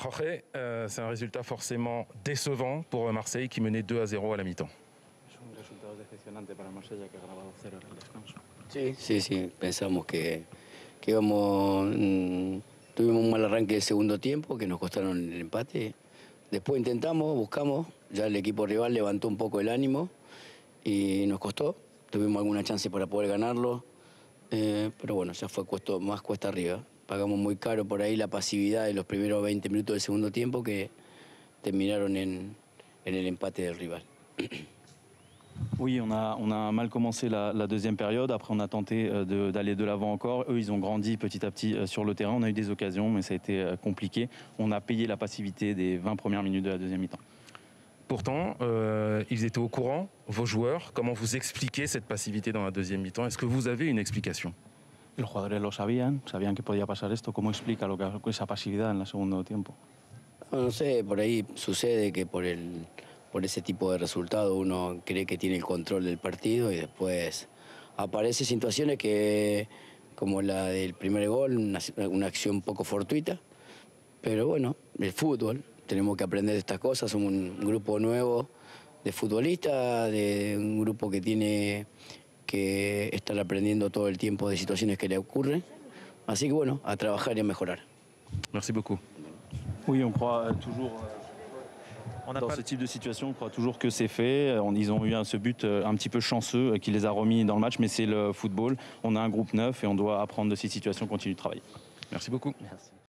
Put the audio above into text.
Jorge, euh, euh, es un resultado forcément décevant para Marseille qui menait 2 à 0 à la mi-temps. Sí, sí, sí, pensamos que, íbamos, mm, tuvimos un mal arranque del segundo tiempo que nos costaron el empate. Después intentamos, buscamos, ya el equipo rival levantó un poco el ánimo y nos costó. Tuvimos alguna chance para poder ganarlo, eh, pero bueno, ya fue más cuesta arriba. pagamos muy caro por ahí la passivité de los 20 minutes del segundo tiempo que terminaron en, en el empate rival. Oui, on a, mal commencé la, deuxième période. Après, on a tenté euh, d'aller de l'avant encore. Eux, ils ont grandi petit à petit euh, sur le terrain. On a eu des occasions, mais ça a été euh, compliqué. On a payé la passivité des 20 premières minutes de la deuxième mi-temps. Pourtant, ils étaient au courant, vos joueurs. Comment vous expliquez cette passivité dans la deuxième mi-temps Est-ce que vous avez une explication Los jugadores lo sabían, sabían que podía pasar esto. ¿Cómo explica lo que, esa pasividad en el segundo tiempo? No, sé, por ahí sucede que por, el, por ese tipo de resultado uno cree que tiene el control del partido y después aparecen situaciones que, como la del primer gol, una, una acción poco fortuita. Pero bueno, el fútbol, tenemos que aprender estas cosas, somos un grupo nuevo de futbolistas, de un grupo que tiene que estar aprendiendo tout le temps des situations qui le ocurren. Así que bueno, a trabajar y a mejorar. Merci beaucoup. Oui, on croit euh, toujours. Euh, dans ce type de situation, on croit toujours que c'est fait. Ils ont eu ce but euh, un petit peu chanceux qui les a remis dans le match, mais c'est le football. On a un groupe neuf et on doit apprendre de ces situations, continuer de travailler. Merci beaucoup. Merci.